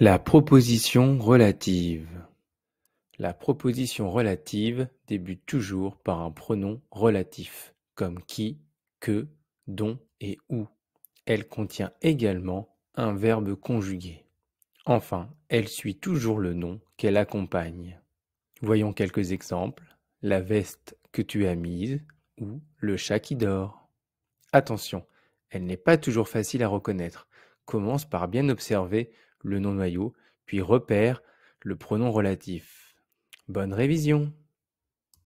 La proposition relative La proposition relative débute toujours par un pronom relatif, comme qui, que, dont et où. Elle contient également un verbe conjugué. Enfin, elle suit toujours le nom qu'elle accompagne. Voyons quelques exemples. La veste que tu as mise ou le chat qui dort. Attention, elle n'est pas toujours facile à reconnaître. Commence par bien observer le nom noyau, puis repère, le pronom relatif. Bonne révision